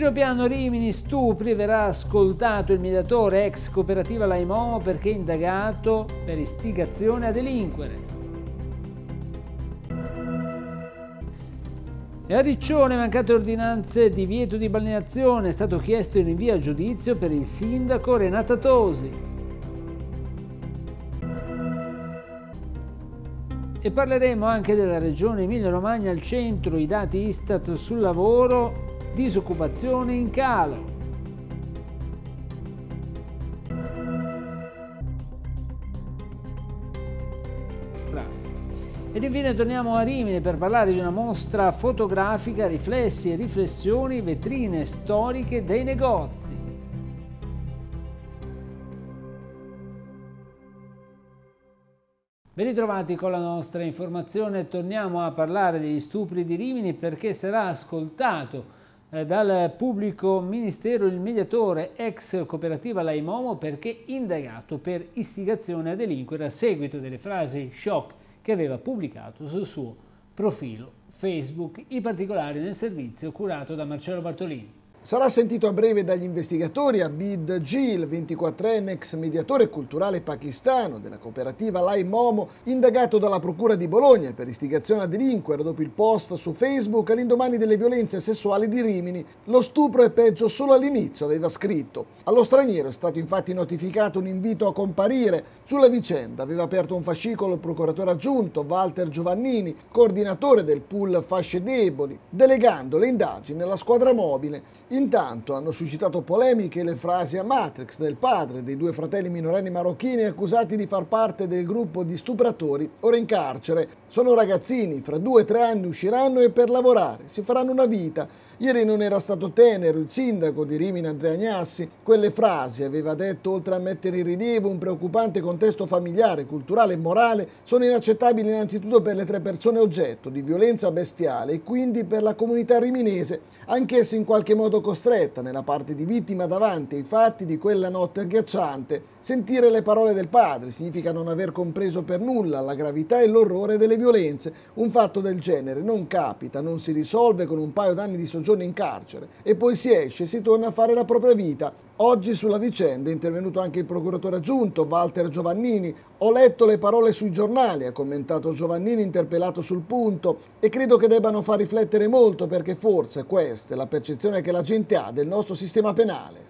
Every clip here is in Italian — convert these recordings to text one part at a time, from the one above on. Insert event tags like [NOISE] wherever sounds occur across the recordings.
primo piano Rimini stupri verrà ascoltato il mediatore ex cooperativa Laimomo perché indagato per istigazione a delinquere. E a Riccione mancate ordinanze di vieto di balneazione, è stato chiesto in rinvio a giudizio per il sindaco Renata Tosi. E parleremo anche della regione Emilia Romagna al centro, i dati Istat sul lavoro disoccupazione in calo. Ed infine torniamo a Rimini per parlare di una mostra fotografica Riflessi e riflessioni, vetrine storiche dei negozi. Ben ritrovati con la nostra informazione, torniamo a parlare degli stupri di Rimini perché sarà ascoltato eh, dal pubblico ministero il mediatore ex cooperativa Laimomo perché indagato per istigazione a delinquere a seguito delle frasi shock che aveva pubblicato sul suo profilo Facebook. I particolari nel servizio curato da Marcello Bartolini. Sarà sentito a breve dagli investigatori Abid Gil, 24enne ex mediatore culturale pakistano della cooperativa Lai Momo, indagato dalla Procura di Bologna per istigazione a delinquere dopo il post su Facebook all'indomani delle violenze sessuali di Rimini. Lo stupro è peggio solo all'inizio, aveva scritto. Allo straniero è stato infatti notificato un invito a comparire. Sulla vicenda aveva aperto un fascicolo il procuratore aggiunto Walter Giovannini, coordinatore del pool Fasce Deboli, delegando le indagini alla squadra mobile. Intanto hanno suscitato polemiche le frasi a Matrix del padre dei due fratelli minorenni marocchini accusati di far parte del gruppo di stupratori ora in carcere. Sono ragazzini, fra due o tre anni usciranno e per lavorare si faranno una vita. Ieri non era stato tenero il sindaco di Rimini Andrea Gnassi. Quelle frasi, aveva detto, oltre a mettere in rilievo un preoccupante contesto familiare, culturale e morale, sono inaccettabili innanzitutto per le tre persone oggetto di violenza bestiale e quindi per la comunità riminese anch'essa in qualche modo costretta nella parte di vittima davanti ai fatti di quella notte agghiacciante Sentire le parole del padre significa non aver compreso per nulla la gravità e l'orrore delle violenze. Un fatto del genere non capita, non si risolve con un paio d'anni di soggiorno in carcere e poi si esce e si torna a fare la propria vita. Oggi sulla vicenda è intervenuto anche il procuratore aggiunto Walter Giovannini. Ho letto le parole sui giornali, ha commentato Giovannini interpellato sul punto e credo che debbano far riflettere molto perché forse questa è la percezione che la gente ha del nostro sistema penale.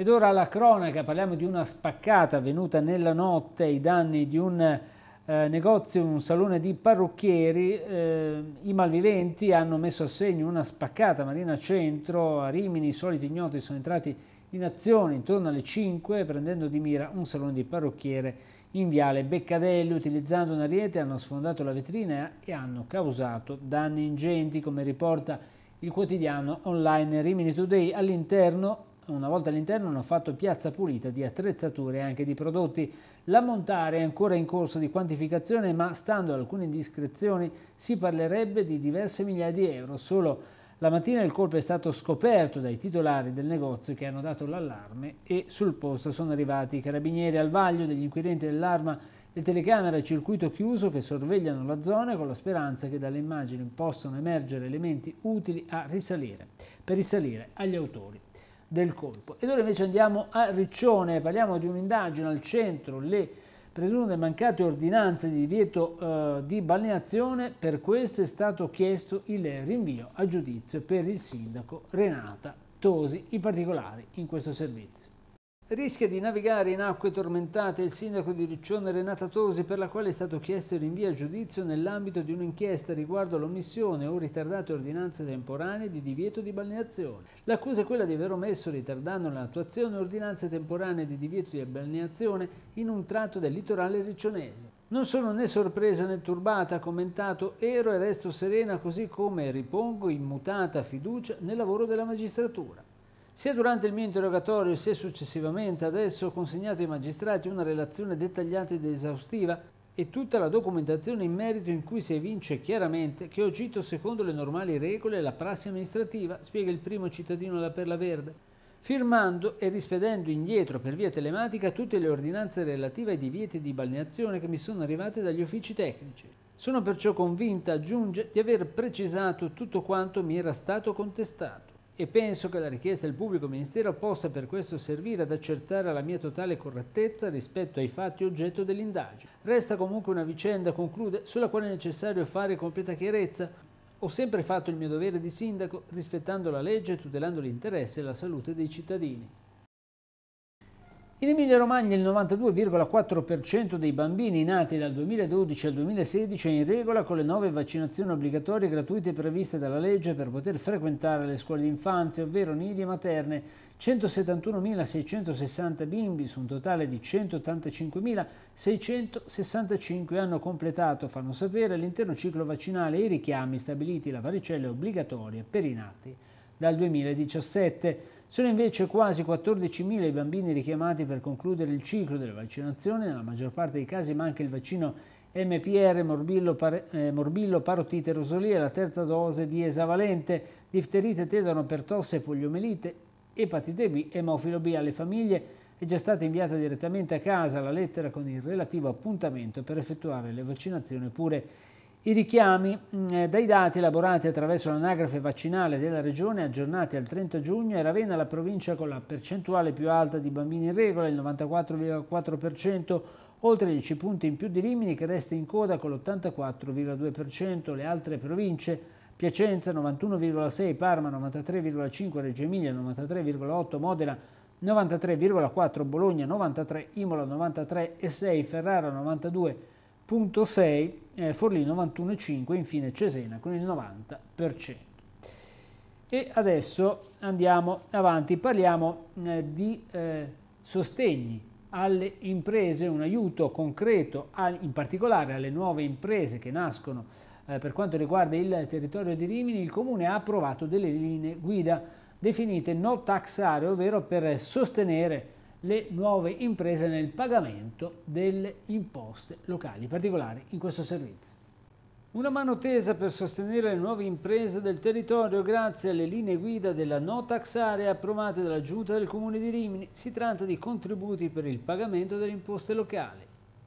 Ed ora la cronaca, parliamo di una spaccata avvenuta nella notte ai danni di un eh, negozio, un salone di parrucchieri. Eh, I malviventi hanno messo a segno una spaccata Marina Centro, a Rimini i soliti ignoti sono entrati in azione intorno alle 5 prendendo di mira un salone di parrucchiere in viale Beccadelli utilizzando una ariete hanno sfondato la vetrina e hanno causato danni ingenti come riporta il quotidiano online Rimini Today all'interno una volta all'interno hanno fatto piazza pulita di attrezzature e anche di prodotti. L'ammontare è ancora in corso di quantificazione, ma stando ad alcune indiscrezioni si parlerebbe di diverse migliaia di euro. Solo la mattina il colpo è stato scoperto dai titolari del negozio che hanno dato l'allarme e sul posto sono arrivati i carabinieri al vaglio degli inquirenti dell'arma le telecamere a circuito chiuso che sorvegliano la zona con la speranza che dalle immagini possano emergere elementi utili a risalire, per risalire agli autori del colpo. Ed ora invece andiamo a Riccione, parliamo di un'indagine al centro, le presunte mancate ordinanze di divieto eh, di balneazione, per questo è stato chiesto il rinvio a giudizio per il sindaco Renata Tosi, i particolari in questo servizio. Rischia di navigare in acque tormentate il sindaco di Riccione Renata Tosi per la quale è stato chiesto il rinvio a giudizio nell'ambito di un'inchiesta riguardo all'omissione o ritardate ordinanze temporanee di divieto di balneazione. L'accusa è quella di aver omesso ritardando l'attuazione ordinanze temporanee di divieto di balneazione in un tratto del litorale riccionese. Non sono né sorpresa né turbata, ha commentato, ero e resto serena così come ripongo immutata fiducia nel lavoro della magistratura. Sia durante il mio interrogatorio sia successivamente adesso ho consegnato ai magistrati una relazione dettagliata ed esaustiva e tutta la documentazione in merito in cui si evince chiaramente che ho agito secondo le normali regole e la prassi amministrativa, spiega il primo cittadino della Perla Verde, firmando e rispedendo indietro per via telematica tutte le ordinanze relative ai divieti di balneazione che mi sono arrivate dagli uffici tecnici. Sono perciò convinta, aggiunge, di aver precisato tutto quanto mi era stato contestato e penso che la richiesta del pubblico ministero possa per questo servire ad accertare la mia totale correttezza rispetto ai fatti oggetto dell'indagine. Resta comunque una vicenda, conclude, sulla quale è necessario fare completa chiarezza. Ho sempre fatto il mio dovere di sindaco rispettando la legge e tutelando l'interesse e la salute dei cittadini. In Emilia-Romagna il 92,4% dei bambini nati dal 2012 al 2016 è in regola con le nuove vaccinazioni obbligatorie gratuite previste dalla legge per poter frequentare le scuole di infanzia, ovvero nidi e materne. 171.660 bimbi su un totale di 185.665 hanno completato, fanno sapere, l'interno ciclo vaccinale e i richiami stabiliti la varicella obbligatoria per i nati dal 2017. Sono invece quasi 14.000 i bambini richiamati per concludere il ciclo della vaccinazione, nella maggior parte dei casi manca il vaccino MPR, morbillo, par eh, morbillo parotite, rosolia, la terza dose di esavalente, difterite, tetano, pertosse, poliomelite, epatite B, emofilo B alle famiglie. È già stata inviata direttamente a casa la lettera con il relativo appuntamento per effettuare le vaccinazioni pure i richiami mm, eh, dai dati elaborati attraverso l'anagrafe vaccinale della regione aggiornati al 30 giugno è Ravenna la provincia con la percentuale più alta di bambini in regola, il 94,4%, oltre 10 punti in più di Rimini che resta in coda con l'84,2%, le altre province Piacenza 91,6, Parma 93,5, Reggio Emilia 93,8, Modena 93,4, Bologna 93, Imola 93,6, Ferrara 92,4, Punto 6 eh, Forlì 91,5 infine Cesena con il 90%. E adesso andiamo avanti, parliamo eh, di eh, sostegni alle imprese, un aiuto concreto a, in particolare alle nuove imprese che nascono eh, per quanto riguarda il territorio di Rimini, il Comune ha approvato delle linee guida definite no taxare, ovvero per sostenere le nuove imprese nel pagamento delle imposte locali, particolari in questo servizio. Una mano tesa per sostenere le nuove imprese del territorio grazie alle linee guida della no tax area approvate dalla Giunta del Comune di Rimini. Si tratta di contributi per il pagamento delle imposte locali.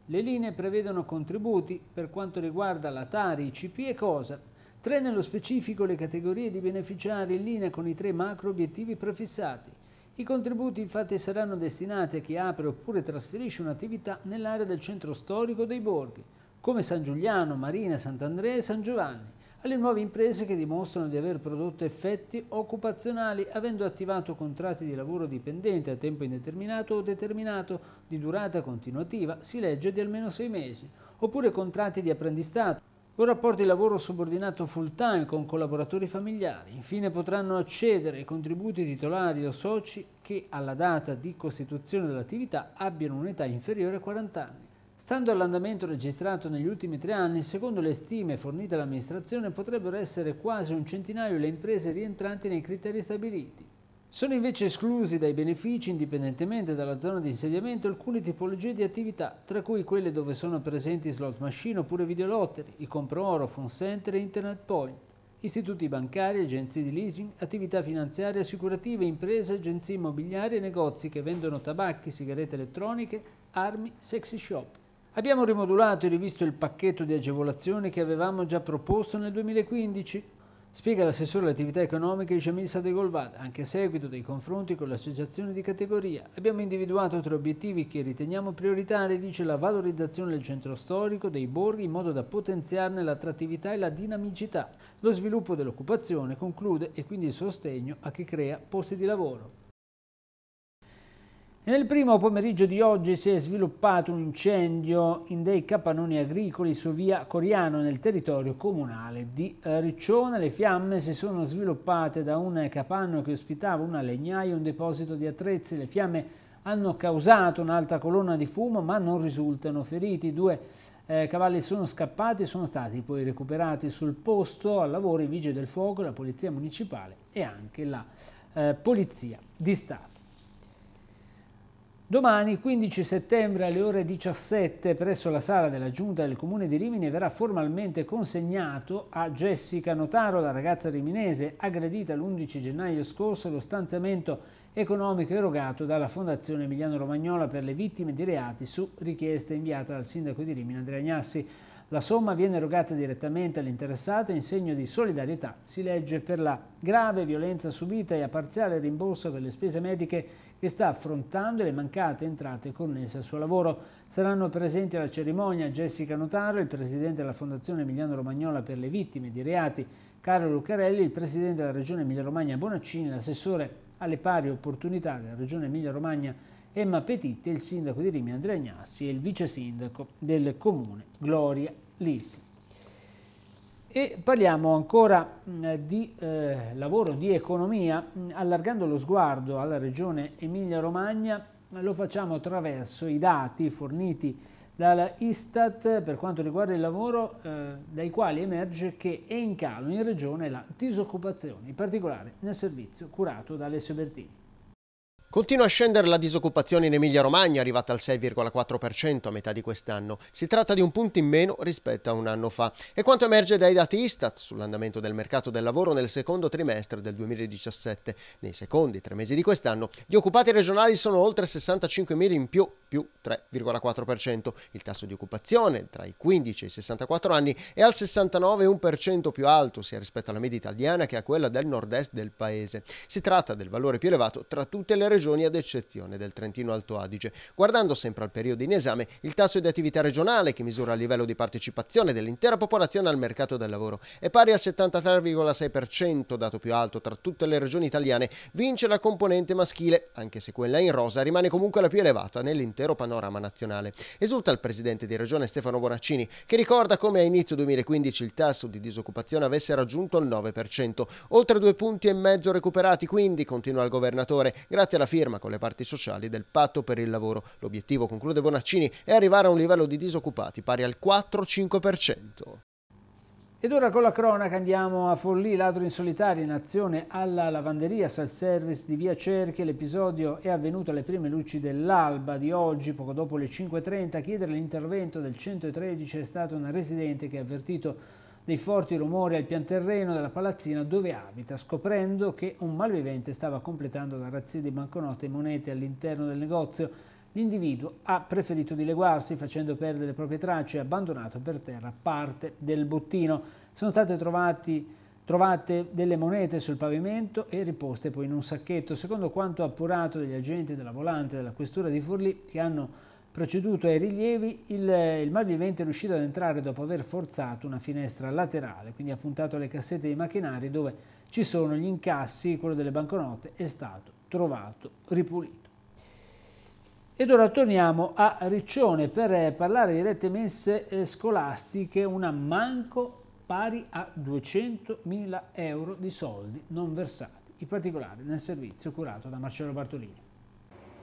Le linee prevedono contributi per quanto riguarda la Tari, ICP e Cosa. Tre nello specifico le categorie di beneficiari in linea con i tre macro obiettivi prefissati. I contributi infatti saranno destinati a chi apre oppure trasferisce un'attività nell'area del centro storico dei borghi, come San Giuliano, Marina, Sant'Andrea e San Giovanni, alle nuove imprese che dimostrano di aver prodotto effetti occupazionali avendo attivato contratti di lavoro dipendente a tempo indeterminato o determinato di durata continuativa, si legge di almeno sei mesi, oppure contratti di apprendistato un rapporto di lavoro subordinato full time con collaboratori familiari. Infine potranno accedere ai contributi titolari o soci che alla data di costituzione dell'attività abbiano un'età inferiore a 40 anni. Stando all'andamento registrato negli ultimi tre anni, secondo le stime fornite dall'amministrazione potrebbero essere quasi un centinaio le imprese rientranti nei criteri stabiliti. Sono invece esclusi dai benefici, indipendentemente dalla zona di insediamento, alcune tipologie di attività, tra cui quelle dove sono presenti slot machine oppure videolotteri, i comprooro, phone center e internet point, istituti bancari, agenzie di leasing, attività finanziarie, assicurative, imprese, agenzie immobiliari e negozi che vendono tabacchi, sigarette elettroniche, armi, sexy shop. Abbiamo rimodulato e rivisto il pacchetto di agevolazioni che avevamo già proposto nel 2015, Spiega l'assessore alle attività economiche De Golvad, anche a seguito dei confronti con l'associazione di categoria. Abbiamo individuato tre obiettivi che riteniamo prioritari, dice la valorizzazione del centro storico, dei borghi, in modo da potenziarne l'attrattività e la dinamicità, lo sviluppo dell'occupazione, conclude, e quindi il sostegno a chi crea posti di lavoro. Nel primo pomeriggio di oggi si è sviluppato un incendio in dei capannoni agricoli su via Coriano nel territorio comunale di eh, Riccione. Le fiamme si sono sviluppate da un capanno che ospitava una legnaia e un deposito di attrezzi. Le fiamme hanno causato un'alta colonna di fumo ma non risultano feriti. Due eh, cavalli sono scappati e sono stati poi recuperati sul posto al lavoro i vigili del fuoco, la polizia municipale e anche la eh, polizia di Stato. Domani, 15 settembre alle ore 17, presso la sala della Giunta del Comune di Rimini, verrà formalmente consegnato a Jessica Notaro, la ragazza riminese aggredita l'11 gennaio scorso, lo stanziamento economico erogato dalla Fondazione Emiliano Romagnola per le vittime di reati su richiesta inviata dal sindaco di Rimini Andrea Agnassi. La somma viene erogata direttamente all'interessata in segno di solidarietà. Si legge per la grave violenza subita e a parziale rimborso per le spese mediche che sta affrontando le mancate entrate connesse al suo lavoro. Saranno presenti alla cerimonia Jessica Notaro, il presidente della Fondazione Emiliano Romagnola per le vittime di reati, Carlo Lucarelli, il presidente della Regione Emilia-Romagna Bonaccini, l'assessore alle pari opportunità della Regione Emilia-Romagna Emma Petitti, il sindaco di Rimini Andrea Agnassi e il vice sindaco del comune Gloria Lisi. E parliamo ancora di eh, lavoro, di economia, allargando lo sguardo alla regione Emilia-Romagna, lo facciamo attraverso i dati forniti dalla Istat per quanto riguarda il lavoro, eh, dai quali emerge che è in calo in regione la disoccupazione, in particolare nel servizio curato da Alessio Bertini. Continua a scendere la disoccupazione in Emilia-Romagna, arrivata al 6,4% a metà di quest'anno. Si tratta di un punto in meno rispetto a un anno fa. E quanto emerge dai dati Istat sull'andamento del mercato del lavoro nel secondo trimestre del 2017. Nei secondi tre mesi di quest'anno, gli occupati regionali sono oltre 65.000 in più, più 3,4%. Il tasso di occupazione tra i 15 e i 64 anni è al 69,1% più alto sia rispetto alla media italiana che a quella del nord-est del paese. Si tratta del valore più elevato tra tutte le regioni regioni ad eccezione del Trentino Alto Adige. Guardando sempre al periodo in esame, il tasso di attività regionale, che misura il livello di partecipazione dell'intera popolazione al mercato del lavoro, è pari al 73,6%, dato più alto tra tutte le regioni italiane, vince la componente maschile, anche se quella in rosa rimane comunque la più elevata nell'intero panorama nazionale. Esulta il presidente di regione Stefano Bonaccini, che ricorda come a inizio 2015 il tasso di disoccupazione avesse raggiunto il 9%, oltre due punti e mezzo recuperati quindi, continua il governatore, grazie alla firma con le parti sociali del patto per il lavoro. L'obiettivo, conclude Bonaccini, è arrivare a un livello di disoccupati pari al 4-5%. Ed ora con la cronaca andiamo a Forlì, ladro in solitario in azione alla lavanderia self-service di Via Cerchi. L'episodio è avvenuto alle prime luci dell'alba di oggi, poco dopo le 5.30. A chiedere l'intervento del 113 è stata una residente che ha avvertito dei forti rumori al pian terreno della palazzina dove abita, scoprendo che un malvivente stava completando la razzia di banconote e monete all'interno del negozio. L'individuo ha preferito dileguarsi facendo perdere le proprie tracce e abbandonato per terra parte del bottino. Sono state trovati, trovate delle monete sul pavimento e riposte poi in un sacchetto. Secondo quanto appurato dagli agenti della volante della questura di Forlì che hanno Proceduto ai rilievi, il, il malvivente è riuscito ad entrare dopo aver forzato una finestra laterale, quindi ha puntato alle cassette dei macchinari dove ci sono gli incassi, quello delle banconote è stato trovato ripulito. Ed ora torniamo a Riccione per eh, parlare di rette messe eh, scolastiche, un ammanco pari a 200.000 euro di soldi non versati, in particolare nel servizio curato da Marcello Bartolini.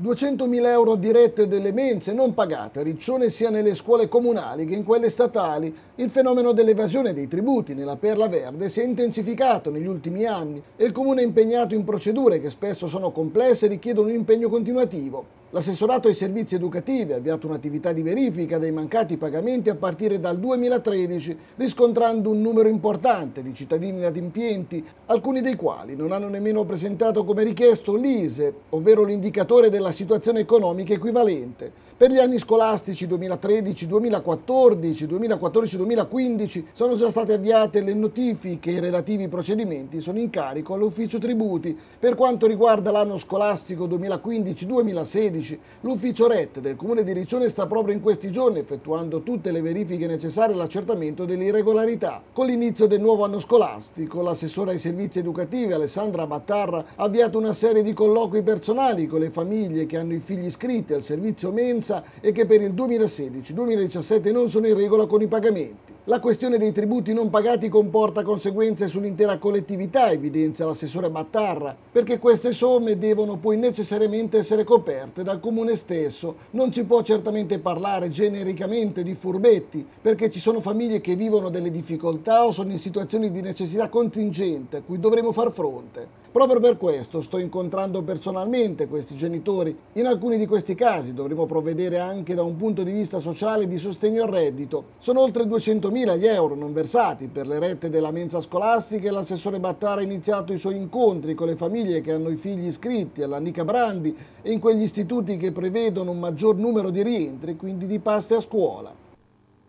200.000 euro dirette delle mense non pagate, riccione sia nelle scuole comunali che in quelle statali. Il fenomeno dell'evasione dei tributi nella Perla Verde si è intensificato negli ultimi anni e il Comune è impegnato in procedure che spesso sono complesse e richiedono un impegno continuativo. L'assessorato ai servizi educativi ha avviato un'attività di verifica dei mancati pagamenti a partire dal 2013, riscontrando un numero importante di cittadini inadempienti, alcuni dei quali non hanno nemmeno presentato come richiesto l'ISE, ovvero l'indicatore della situazione economica equivalente. Per gli anni scolastici 2013, 2014, 2014, 2015 sono già state avviate le notifiche e i relativi procedimenti sono in carico all'ufficio tributi. Per quanto riguarda l'anno scolastico 2015-2016, l'ufficio RET del comune di Riccione sta proprio in questi giorni effettuando tutte le verifiche necessarie all'accertamento delle irregolarità. Con l'inizio del nuovo anno scolastico, l'assessore ai servizi educativi Alessandra Battarra ha avviato una serie di colloqui personali con le famiglie che hanno i figli iscritti al servizio mensa Presidenza e che per il 2016-2017 non sono in regola con i pagamenti. La questione dei tributi non pagati comporta conseguenze sull'intera collettività, evidenzia l'assessore Mattarra, perché queste somme devono poi necessariamente essere coperte dal comune stesso. Non si può certamente parlare genericamente di furbetti, perché ci sono famiglie che vivono delle difficoltà o sono in situazioni di necessità contingente a cui dovremo far fronte. Proprio per questo sto incontrando personalmente questi genitori. In alcuni di questi casi dovremo provvedere anche da un punto di vista sociale di sostegno al reddito. Sono oltre 200.000 gli euro non versati per le rette della mensa scolastica e l'assessore Battara ha iniziato i suoi incontri con le famiglie che hanno i figli iscritti alla Nica Brandi e in quegli istituti che prevedono un maggior numero di rientri, quindi di paste a scuola.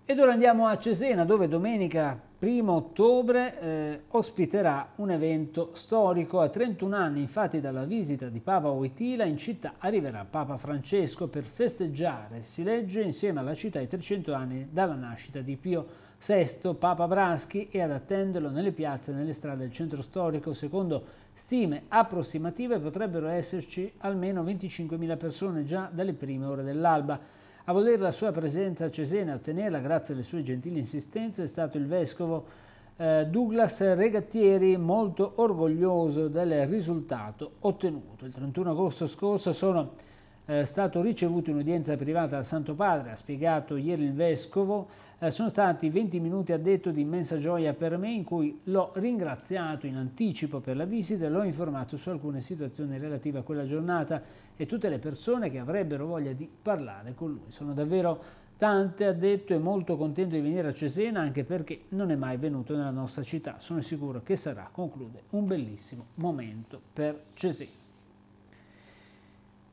Ed ora andiamo a Cesena dove domenica primo ottobre eh, ospiterà un evento storico. A 31 anni infatti dalla visita di Papa Wojtyla in città arriverà Papa Francesco per festeggiare, si legge, insieme alla città i 300 anni dalla nascita di Pio VI, Papa Braschi e ad attenderlo nelle piazze e nelle strade del centro storico. Secondo stime approssimative potrebbero esserci almeno 25.000 persone già dalle prime ore dell'alba. A voler la sua presenza a Cesena e ottenerla grazie alle sue gentili insistenze è stato il vescovo eh, Douglas Regattieri molto orgoglioso del risultato ottenuto. Il 31 agosto scorso sono eh, stato ricevuto in udienza privata dal Santo Padre, ha spiegato ieri il Vescovo, eh, sono stati 20 minuti a detto di immensa gioia per me in cui l'ho ringraziato in anticipo per la visita e l'ho informato su alcune situazioni relative a quella giornata e tutte le persone che avrebbero voglia di parlare con lui. Sono davvero tante, ha detto, e molto contento di venire a Cesena anche perché non è mai venuto nella nostra città. Sono sicuro che sarà, conclude, un bellissimo momento per Cesena.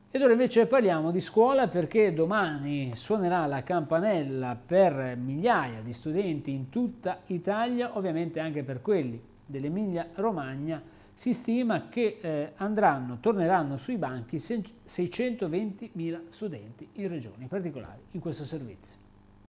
Ed ora invece parliamo di scuola perché domani suonerà la campanella per migliaia di studenti in tutta Italia, ovviamente anche per quelli dell'Emilia Romagna, si stima che eh, andranno, torneranno sui banchi 620.000 studenti in regioni particolari in questo servizio.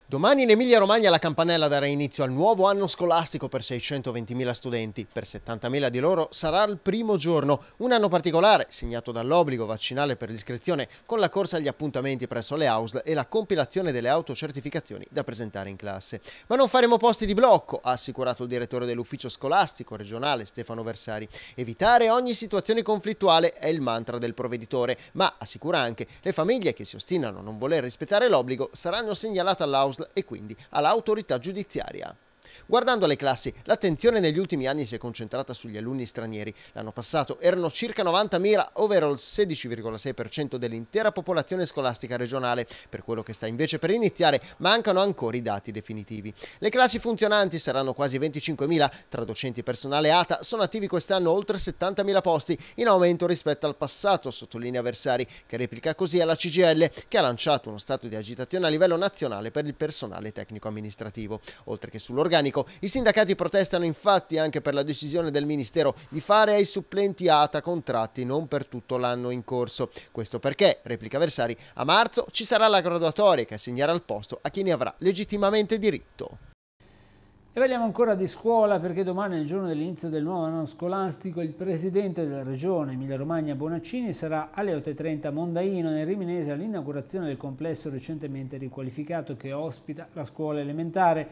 Domani in Emilia-Romagna la campanella darà inizio al nuovo anno scolastico per 620.000 studenti. Per 70.000 di loro sarà il primo giorno, un anno particolare segnato dall'obbligo vaccinale per l'iscrizione con la corsa agli appuntamenti presso le AUSL e la compilazione delle autocertificazioni da presentare in classe. Ma non faremo posti di blocco, ha assicurato il direttore dell'ufficio scolastico regionale Stefano Versari. Evitare ogni situazione conflittuale è il mantra del provveditore, ma assicura anche le famiglie che si ostinano a non voler rispettare l'obbligo saranno segnalate all'AUSL Osl e quindi all'autorità giudiziaria. Guardando le classi, l'attenzione negli ultimi anni si è concentrata sugli alunni stranieri. L'anno passato erano circa 90.000, ovvero il 16,6% dell'intera popolazione scolastica regionale. Per quello che sta invece per iniziare, mancano ancora i dati definitivi. Le classi funzionanti saranno quasi 25.000, tra docenti e personale ATA sono attivi quest'anno oltre 70.000 posti, in aumento rispetto al passato, sottolinea Versari, che replica così alla CGL che ha lanciato uno stato di agitazione a livello nazionale per il personale tecnico amministrativo, oltre che sull'organico organico. I sindacati protestano infatti anche per la decisione del Ministero di fare ai supplenti ATA contratti non per tutto l'anno in corso. Questo perché, replica Versari, a marzo ci sarà la graduatoria che assegnerà il posto a chi ne avrà legittimamente diritto. E parliamo ancora di scuola perché domani è il giorno dell'inizio del nuovo anno scolastico. Il presidente della regione Emilia-Romagna Bonaccini sarà alle 8.30 a Mondaino nel Riminese all'inaugurazione del complesso recentemente riqualificato che ospita la scuola elementare.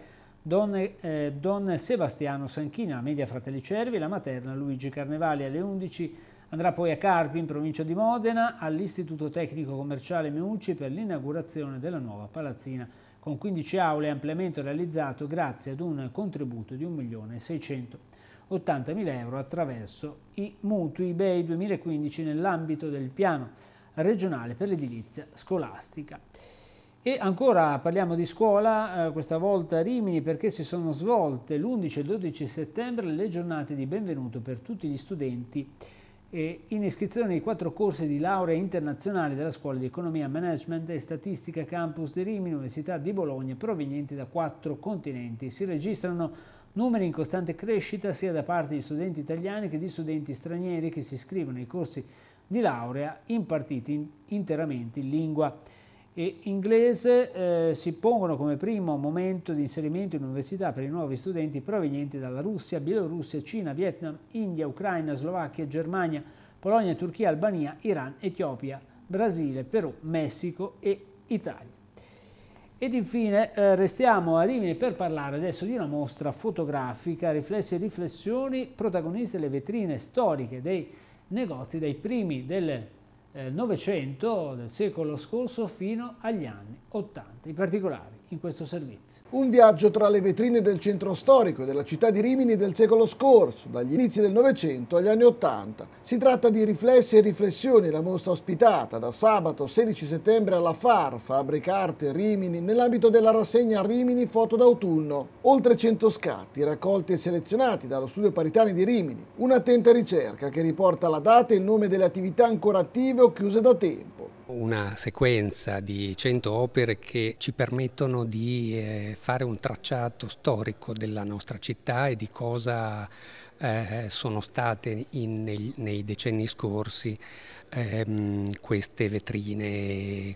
Don, eh, Don Sebastiano Sanchina, media Fratelli Cervi, la materna Luigi Carnevali alle 11, andrà poi a Carpi in provincia di Modena all'Istituto Tecnico Commerciale Meucci per l'inaugurazione della nuova palazzina con 15 aule e ampliamento realizzato grazie ad un contributo di 1.680.000 euro attraverso i mutui BEI 2015 nell'ambito del piano regionale per l'edilizia scolastica. E ancora parliamo di scuola, eh, questa volta a Rimini, perché si sono svolte l'11 e il 12 settembre le giornate di benvenuto per tutti gli studenti eh, in iscrizione ai quattro corsi di laurea internazionale della Scuola di Economia, Management e Statistica Campus di Rimini, Università di Bologna, provenienti da quattro continenti. Si registrano numeri in costante crescita sia da parte di studenti italiani che di studenti stranieri che si iscrivono ai corsi di laurea impartiti interamente in lingua e inglese eh, si pongono come primo momento di inserimento in università per i nuovi studenti provenienti dalla Russia, Bielorussia, Cina, Vietnam, India, Ucraina, Slovacchia, Germania, Polonia, Turchia, Albania, Iran, Etiopia, Brasile, Perù, Messico e Italia. Ed infine eh, restiamo a Rimini per parlare adesso di una mostra fotografica, riflessi e riflessioni, protagoniste le vetrine storiche dei negozi dai primi del eh, Novecento del secolo scorso fino agli anni Ottanta. In particolare in questo servizio. Un viaggio tra le vetrine del centro storico e della città di Rimini del secolo scorso, dagli inizi del Novecento agli anni Ottanta. Si tratta di Riflessi e riflessioni, la mostra ospitata da sabato 16 settembre alla FAR, Fabbrica Arte Rimini, nell'ambito della rassegna Rimini Foto d'autunno. Oltre 100 scatti raccolti e selezionati dallo studio Paritani di Rimini. Un'attenta ricerca che riporta la data e il nome delle attività ancora attive o chiuse da tempo una sequenza di 100 opere che ci permettono di eh, fare un tracciato storico della nostra città e di cosa eh, sono state in, nei, decenni scorsi ehm, queste vetrine.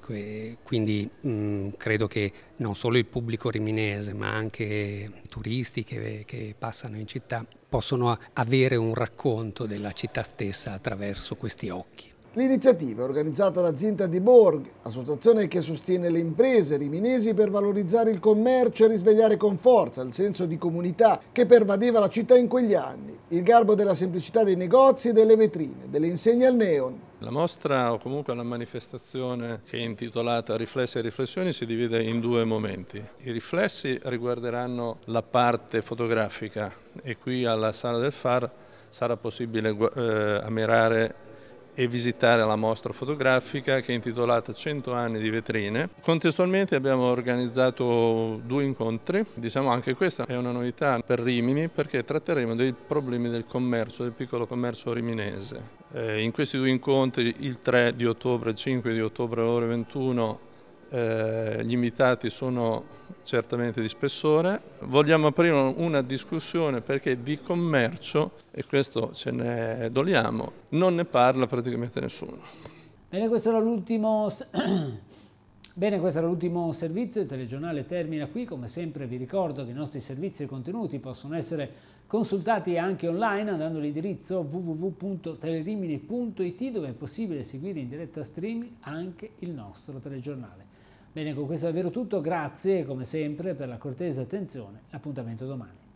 Quindi mm, credo che non solo il pubblico riminese ma anche i turisti che, che passano in città possono avere un racconto della città stessa attraverso questi occhi. L'iniziativa è organizzata da Zinta di Borg, associazione che sostiene le imprese riminesi per valorizzare il commercio e risvegliare con forza il senso di comunità che pervadeva la città in quegli anni, il garbo della semplicità dei negozi e delle vetrine, delle insegne al neon. La mostra o comunque la manifestazione che è intitolata Riflessi e riflessioni si divide in due momenti. I riflessi riguarderanno la parte fotografica e qui alla sala del FAR sarà possibile eh, ammirare e visitare la mostra fotografica che è intitolata 100 anni di vetrine. Contestualmente abbiamo organizzato due incontri, diciamo anche questa è una novità per Rimini perché tratteremo dei problemi del commercio, del piccolo commercio riminese. Eh, in questi due incontri, il 3 di ottobre e il 5 di ottobre alle ore 21, eh, gli invitati sono certamente di spessore. Vogliamo aprire una discussione perché di commercio, e questo ce ne doliamo, non ne parla praticamente nessuno. Bene, questo era l'ultimo... [CLEARS THROAT] Bene, questo era l'ultimo servizio, il telegiornale termina qui, come sempre vi ricordo che i nostri servizi e contenuti possono essere consultati anche online andando all'indirizzo www.telerimini.it dove è possibile seguire in diretta streaming anche il nostro telegiornale. Bene, con questo è davvero tutto, grazie come sempre per la cortese attenzione, l'appuntamento domani.